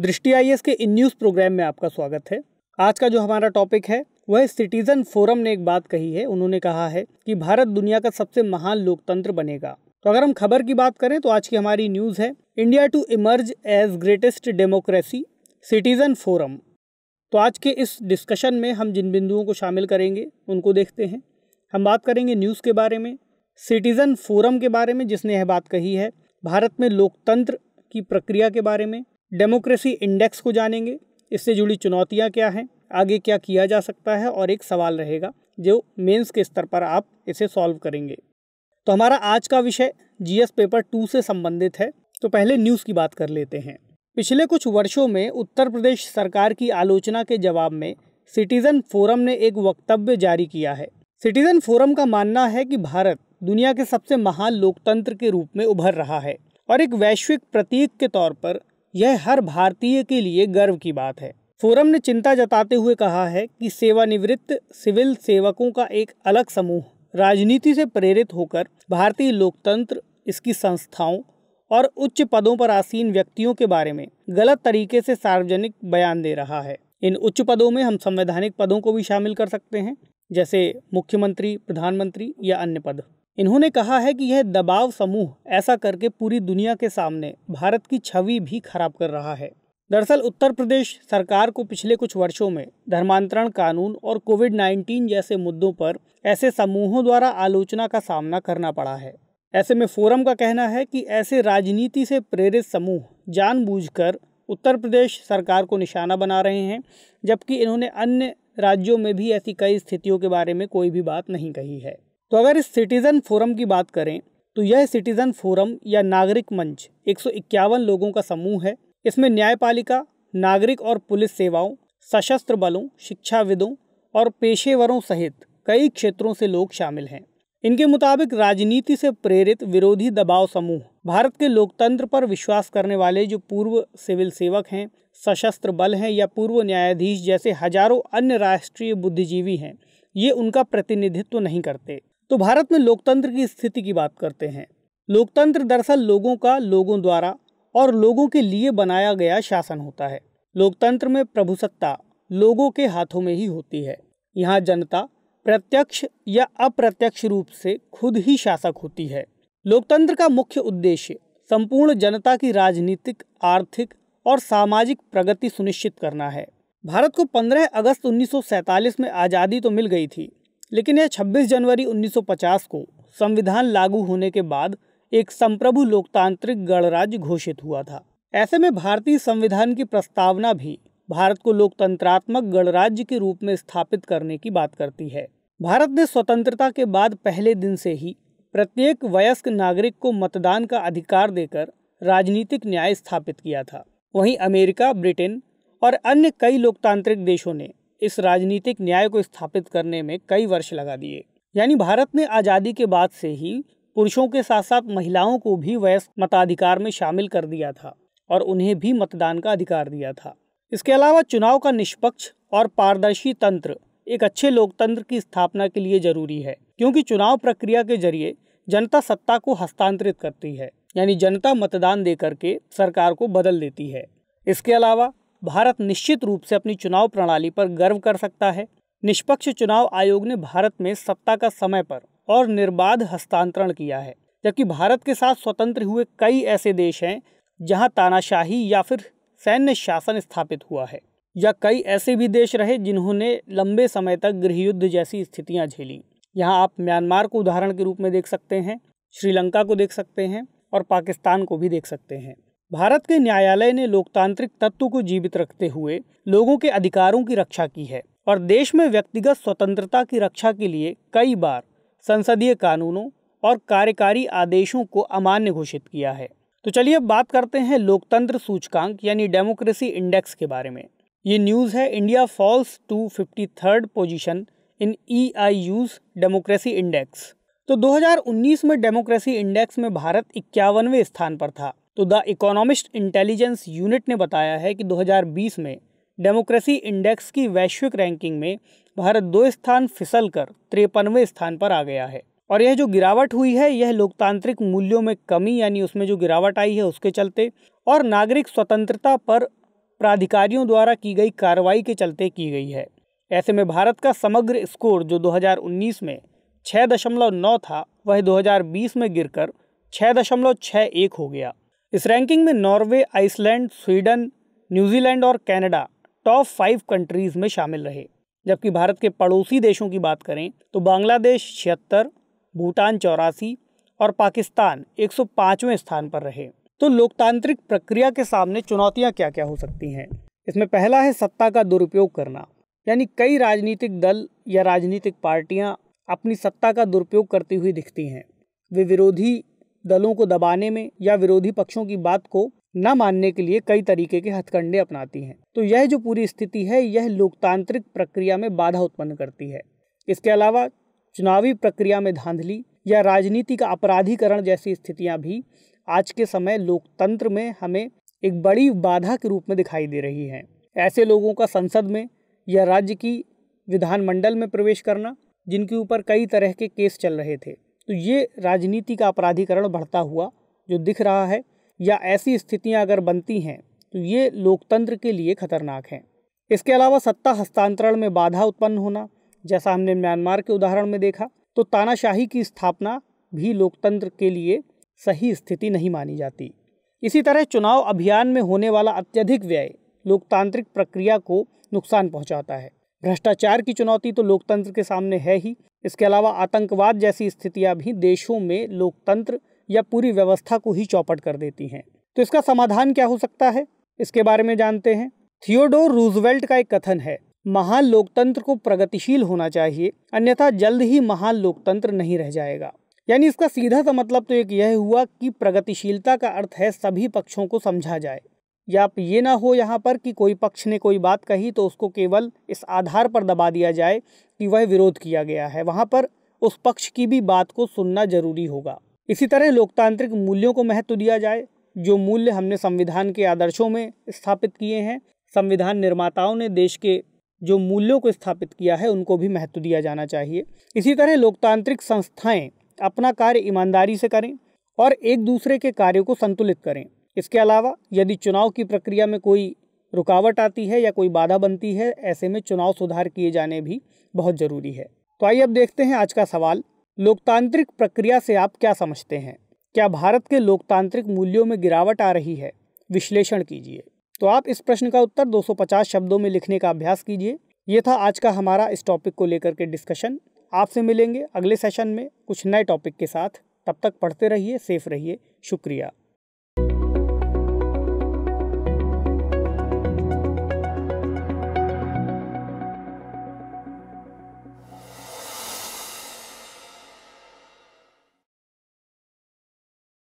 दृष्टि आई के in news programme में आपका स्वागत है आज का जो हमारा टॉपिक है वह सिटीजन फोरम ने एक बात कही है उन्होंने कहा है कि भारत दुनिया का सबसे महान लोकतंत्र बनेगा तो अगर हम खबर की बात करें तो आज की हमारी न्यूज़ है India to emerge as greatest democracy citizen forum तो आज के इस डिस्कशन में हम जिन बिंदुओं को शामिल करेंगे उनको देखते हैं हम बात करेंगे न्यूज़ के बारे में सिटीज़न फोरम के बारे में जिसने यह बात कही है भारत में लोकतंत्र की प्रक्रिया के बारे में डेमोक्रेसी इंडेक्स को जानेंगे इससे जुड़ी चुनौतियाँ क्या हैं आगे क्या किया जा सकता है और एक सवाल रहेगा जो मेंस के स्तर पर आप इसे सॉल्व करेंगे तो हमारा आज का विषय जीएस पेपर टू से संबंधित है तो पहले न्यूज़ की बात कर लेते हैं पिछले कुछ वर्षों में उत्तर प्रदेश सरकार की आलोचना के जवाब में सिटीज़न फोरम ने एक वक्तव्य जारी किया है सिटीज़न फोरम का मानना है कि भारत दुनिया के सबसे महान लोकतंत्र के रूप में उभर रहा है और एक वैश्विक प्रतीक के तौर पर यह हर भारतीय के लिए गर्व की बात है फोरम ने चिंता जताते हुए कहा है कि सेवानिवृत्त सिविल सेवकों का एक अलग समूह राजनीति से प्रेरित होकर भारतीय लोकतंत्र इसकी संस्थाओं और उच्च पदों पर आसीन व्यक्तियों के बारे में गलत तरीके से सार्वजनिक बयान दे रहा है इन उच्च पदों में हम संवैधानिक पदों को भी शामिल कर सकते हैं जैसे मुख्यमंत्री प्रधानमंत्री या अन्य पद इन्होंने कहा है कि यह दबाव समूह ऐसा करके पूरी दुनिया के सामने भारत की छवि भी खराब कर रहा है दरअसल उत्तर प्रदेश सरकार को पिछले कुछ वर्षों में धर्मांतरण कानून और कोविड 19 जैसे मुद्दों पर ऐसे समूहों द्वारा आलोचना का सामना करना पड़ा है ऐसे में फोरम का कहना है कि ऐसे राजनीति से प्रेरित समूह जानबूझकर उत्तर प्रदेश सरकार को निशाना बना रहे हैं जबकि इन्होंने अन्य राज्यों में भी ऐसी कई स्थितियों के बारे में कोई भी बात नहीं कही है तो अगर इस सिटीज़न फोरम की बात करें तो यह सिटीज़न फोरम या नागरिक मंच एक लोगों का समूह है इसमें न्यायपालिका नागरिक और पुलिस सेवाओं सशस्त्र बलों शिक्षाविदों और पेशेवरों सहित कई क्षेत्रों से लोग शामिल हैं इनके मुताबिक राजनीति से प्रेरित विरोधी दबाव समूह भारत के लोकतंत्र पर विश्वास करने वाले जो पूर्व सिविल सेवक हैं सशस्त्र बल हैं या पूर्व न्यायाधीश जैसे हजारों अन्य राष्ट्रीय बुद्धिजीवी हैं ये उनका प्रतिनिधित्व नहीं करते तो भारत में लोकतंत्र की स्थिति की बात करते हैं लोकतंत्र दरअसल लोगों का लोगों द्वारा और लोगों के लिए बनाया गया शासन होता है लोकतंत्र में प्रभुसत्ता लोगों के हाथों में ही होती है यहाँ जनता प्रत्यक्ष या अप्रत्यक्ष रूप से खुद ही शासक होती है लोकतंत्र का मुख्य उद्देश्य संपूर्ण जनता की राजनीतिक आर्थिक और सामाजिक प्रगति सुनिश्चित करना है भारत को 15 अगस्त 1947 में आज़ादी तो मिल गई थी लेकिन यह 26 जनवरी 1950 को संविधान लागू होने के बाद एक संप्रभु लोकतांत्रिक गणराज्य घोषित हुआ था ऐसे में भारतीय संविधान की प्रस्तावना भी भारत को लोकतंत्रात्मक गणराज्य के रूप में स्थापित करने की बात करती है भारत ने स्वतंत्रता के बाद पहले दिन से ही प्रत्येक वयस्क नागरिक को मतदान का अधिकार देकर राजनीतिक न्याय स्थापित किया था वहीं अमेरिका ब्रिटेन और अन्य कई लोकतांत्रिक देशों ने इस राजनीतिक न्याय को स्थापित करने में कई वर्ष लगा दिए यानी भारत ने आज़ादी के बाद से ही पुरुषों के साथ साथ महिलाओं को भी वयस्क मताधिकार में शामिल कर दिया था और उन्हें भी मतदान का अधिकार दिया था इसके अलावा चुनाव का निष्पक्ष और पारदर्शी तंत्र एक अच्छे लोकतंत्र की स्थापना के लिए जरूरी है क्योंकि चुनाव प्रक्रिया के जरिए जनता सत्ता को हस्तांतरित करती है यानी जनता मतदान दे करके सरकार को बदल देती है इसके अलावा भारत निश्चित रूप से अपनी चुनाव प्रणाली पर गर्व कर सकता है निष्पक्ष चुनाव आयोग ने भारत में सत्ता का समय पर और निर्बाध हस्तांतरण किया है जबकि भारत के साथ स्वतंत्र हुए कई ऐसे देश हैं जहां तानाशाही या फिर सैन्य शासन स्थापित हुआ है या कई ऐसे भी देश रहे जिन्होंने लंबे समय तक गृह युद्ध जैसी स्थितियां झेली यहाँ आप म्यांमार को उदाहरण के रूप में देख सकते हैं श्रीलंका को देख सकते हैं और पाकिस्तान को भी देख सकते हैं भारत के न्यायालय ने लोकतांत्रिक तत्व को जीवित रखते हुए लोगों के अधिकारों की रक्षा की है और देश में व्यक्तिगत स्वतंत्रता की रक्षा के लिए कई बार संसदीय कानूनों और कार्यकारी आदेशों को अमान्य घोषित किया है तो चलिए अब बात करते हैं लोकतंत्र सूचकांक यानी डेमोक्रेसी इंडेक्स के बारे में ये न्यूज़ है India falls to fifty third position in E I U democracy index तो 2019 में डेमोक्रेसी इंडेक्स में भारत इक्यावनवे स्थान पर था तो द इकोनॉमिस्ट इंटेलिजेंस यूनिट ने बताया है कि 2020 में डेमोक्रेसी इंडेक्स की वैश्विक रैंकिंग में भारत दो स्थान फिसल कर तिरपनवे स्थान पर आ गया है और यह जो गिरावट हुई है यह लोकतांत्रिक मूल्यों में कमी यानी उसमें जो गिरावट आई है उसके चलते और नागरिक स्वतंत्रता पर प्राधिकारियों द्वारा की गई कार्रवाई के चलते की गई है ऐसे में भारत का समग्र स्कोर जो 2019 में छः दशमलव नौ था वह 2020 में गिरकर छः दशमलव छः एक हो गया इस रैंकिंग में नॉर्वे आइसलैंड स्वीडन न्यूजीलैंड और कनाडा टॉप फाइव कंट्रीज में शामिल रहे जबकि भारत के पड़ोसी देशों की बात करें तो बांग्लादेश छिहत्तर भूटान चौरासी और पाकिस्तान एक स्थान पर रहे तो लोकतांत्रिक प्रक्रिया के सामने चुनौतियां क्या क्या हो सकती हैं इसमें पहला है सत्ता का दुरुपयोग करना यानी कई राजनीतिक दल या राजनीतिक पार्टियां अपनी सत्ता का दुरुपयोग करती हुई दिखती हैं वे विरोधी दलों को दबाने में या विरोधी पक्षों की बात को न मानने के लिए कई तरीके के हथकंडे अपनाती हैं तो यह जो पूरी स्थिति है यह लोकतांत्रिक प्रक्रिया में बाधा उत्पन्न करती है इसके अलावा चुनावी प्रक्रिया में धांधली या राजनीति का अपराधीकरण जैसी स्थितियां भी आज के समय लोकतंत्र में हमें एक बड़ी बाधा के रूप में दिखाई दे रही हैं ऐसे लोगों का संसद में या राज्य की विधानमंडल में प्रवेश करना जिनके ऊपर कई तरह के केस चल रहे थे तो ये राजनीति का अपराधीकरण बढ़ता हुआ जो दिख रहा है या ऐसी स्थितियां अगर बनती हैं तो ये लोकतंत्र के लिए खतरनाक हैं इसके अलावा सत्ता हस्तांतरण में बाधा उत्पन्न होना जैसा हमने म्यांमार के उदाहरण में देखा तो तानाशाही की स्थापना भी लोकतंत्र के लिए सही स्थिति नहीं मानी जाती इसी तरह चुनाव अभियान में होने वाला अत्यधिक व्यय लोकतांत्रिक प्रक्रिया को नुकसान पहुंचाता है भ्रष्टाचार की चुनौती तो लोकतंत्र के सामने है ही इसके अलावा आतंकवाद जैसी स्थितियां भी देशों में लोकतंत्र या पूरी व्यवस्था को ही चौपट कर देती हैं तो इसका समाधान क्या हो सकता है इसके बारे में जानते हैं थियोडोर रूजवेल्ट का एक कथन है महान लोकतंत्र को प्रगतिशील होना चाहिए अन्यथा जल्द ही महान लोकतंत्र नहीं रह जाएगा यानी इसका सीधा सा मतलब तो एक यह हुआ कि प्रगतिशीलता का अर्थ है सभी पक्षों को समझा जाए या ये ना हो यहाँ पर कि कोई पक्ष ने कोई बात कही तो उसको केवल इस आधार पर दबा दिया जाए कि वह विरोध किया गया है वहाँ पर उस पक्ष की भी बात को सुनना जरूरी होगा इसी तरह लोकतांत्रिक मूल्यों को महत्व दिया जाए जो मूल्य हमने संविधान के आदर्शों में स्थापित किए हैं संविधान निर्माताओं ने देश के जो मूल्यों को स्थापित किया है उनको भी महत्व दिया जाना चाहिए इसी तरह लोकतांत्रिक संस्थाएं अपना कार्य ईमानदारी से करें और एक दूसरे के कार्यों को संतुलित करें इसके अलावा यदि चुनाव की प्रक्रिया में कोई रुकावट आती है या कोई बाधा बनती है ऐसे में चुनाव सुधार किए जाने भी बहुत ज़रूरी है तो आइए अब देखते हैं आज का सवाल लोकतांत्रिक प्रक्रिया से आप क्या समझते हैं क्या भारत के लोकतांत्रिक मूल्यों में गिरावट आ रही है विश्लेषण कीजिए तो आप इस प्रश्न का उत्तर 250 शब्दों में लिखने का अभ्यास कीजिए ये था आज का हमारा इस टॉपिक को लेकर के डिस्कशन आपसे मिलेंगे अगले सेशन में कुछ नए टॉपिक के साथ तब तक पढ़ते रहिए सेफ रहिए शुक्रिया